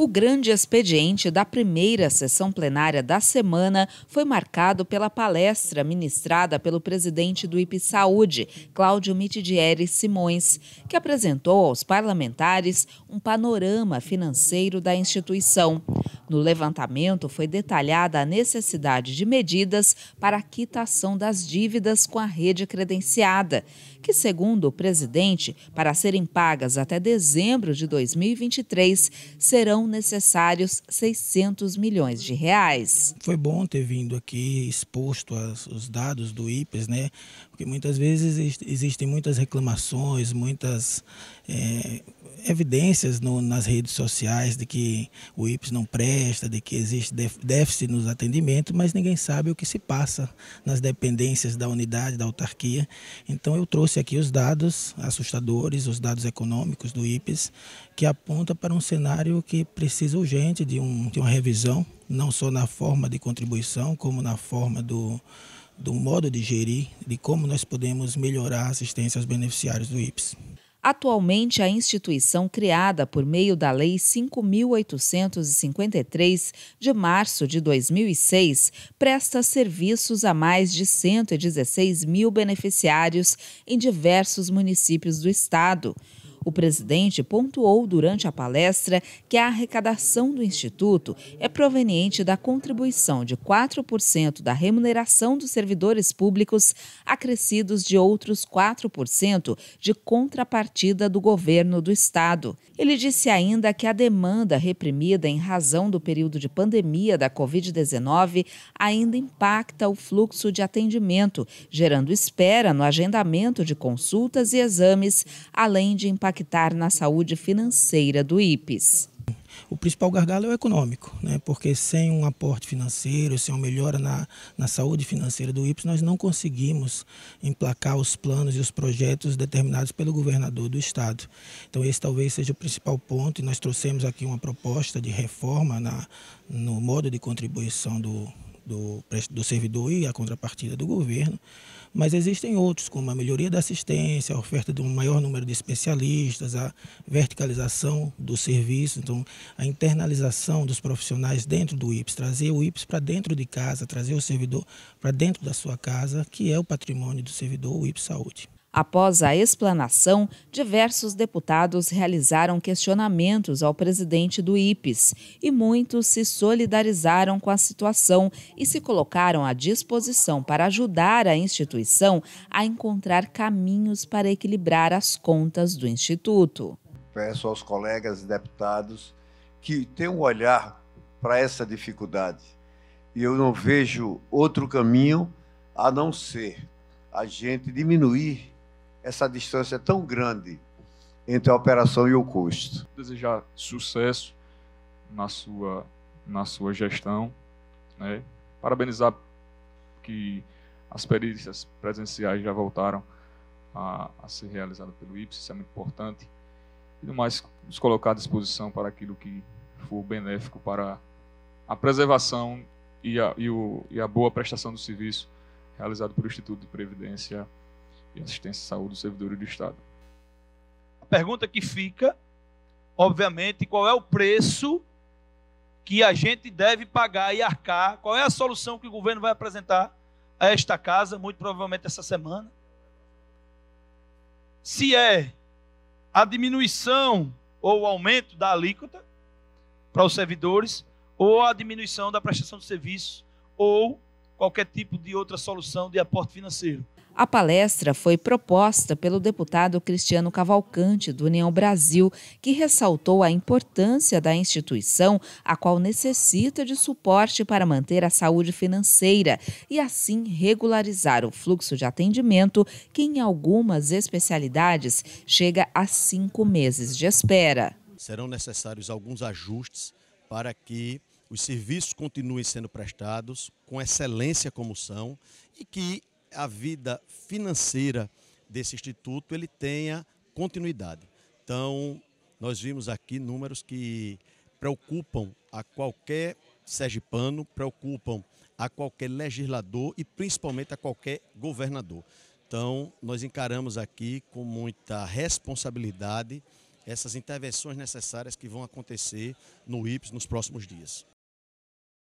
O grande expediente da primeira sessão plenária da semana foi marcado pela palestra ministrada pelo presidente do IP Saúde, Cláudio Mitidieri Simões, que apresentou aos parlamentares um panorama financeiro da instituição. No levantamento foi detalhada a necessidade de medidas para a quitação das dívidas com a rede credenciada, que, segundo o presidente, para serem pagas até dezembro de 2023, serão necessários 600 milhões de reais. Foi bom ter vindo aqui exposto os dados do IPES, né? Porque muitas vezes existem muitas reclamações, muitas é, evidências no, nas redes sociais de que o IPS não presta, de que existe déficit nos atendimentos, mas ninguém sabe o que se passa nas dependências da unidade, da autarquia. Então eu trouxe aqui os dados assustadores, os dados econômicos do IPS, que aponta para um cenário que precisa urgente de, um, de uma revisão, não só na forma de contribuição, como na forma do do modo de gerir, de como nós podemos melhorar a assistência aos beneficiários do IPS. Atualmente, a instituição criada por meio da Lei 5.853, de março de 2006, presta serviços a mais de 116 mil beneficiários em diversos municípios do estado. O presidente pontuou durante a palestra que a arrecadação do Instituto é proveniente da contribuição de 4% da remuneração dos servidores públicos, acrescidos de outros 4% de contrapartida do governo do Estado. Ele disse ainda que a demanda reprimida em razão do período de pandemia da Covid-19 ainda impacta o fluxo de atendimento, gerando espera no agendamento de consultas e exames, além de impactar impactar na saúde financeira do IPES. O principal gargalo é o econômico, né? porque sem um aporte financeiro, sem uma melhora na, na saúde financeira do IPS, nós não conseguimos emplacar os planos e os projetos determinados pelo governador do Estado. Então, esse talvez seja o principal ponto, e nós trouxemos aqui uma proposta de reforma na, no modo de contribuição do, do, do servidor e a contrapartida do governo, mas existem outros, como a melhoria da assistência, a oferta de um maior número de especialistas, a verticalização do serviço, então a internalização dos profissionais dentro do IPS, trazer o IPS para dentro de casa, trazer o servidor para dentro da sua casa, que é o patrimônio do servidor, o IPS Saúde. Após a explanação, diversos deputados realizaram questionamentos ao presidente do IPES e muitos se solidarizaram com a situação e se colocaram à disposição para ajudar a instituição a encontrar caminhos para equilibrar as contas do Instituto. Peço aos colegas deputados que tenham um olhar para essa dificuldade. E eu não vejo outro caminho a não ser a gente diminuir essa distância tão grande entre a operação e o custo. Desejar sucesso na sua, na sua gestão, né? parabenizar que as perícias presenciais já voltaram a, a ser realizadas pelo IPS, isso é muito importante, e mais nos colocar à disposição para aquilo que for benéfico para a preservação e a, e, o, e a boa prestação do serviço realizado pelo Instituto de Previdência assistência à saúde do servidor do Estado. A pergunta que fica, obviamente, qual é o preço que a gente deve pagar e arcar? Qual é a solução que o governo vai apresentar a esta casa, muito provavelmente essa semana? Se é a diminuição ou o aumento da alíquota para os servidores, ou a diminuição da prestação de serviço, ou qualquer tipo de outra solução de aporte financeiro. A palestra foi proposta pelo deputado Cristiano Cavalcante, do União Brasil, que ressaltou a importância da instituição, a qual necessita de suporte para manter a saúde financeira e, assim, regularizar o fluxo de atendimento, que em algumas especialidades chega a cinco meses de espera. Serão necessários alguns ajustes para que os serviços continuem sendo prestados com excelência como são e que a vida financeira desse instituto ele tenha continuidade. Então, nós vimos aqui números que preocupam a qualquer sergipano, preocupam a qualquer legislador e principalmente a qualquer governador. Então, nós encaramos aqui com muita responsabilidade essas intervenções necessárias que vão acontecer no IPS nos próximos dias.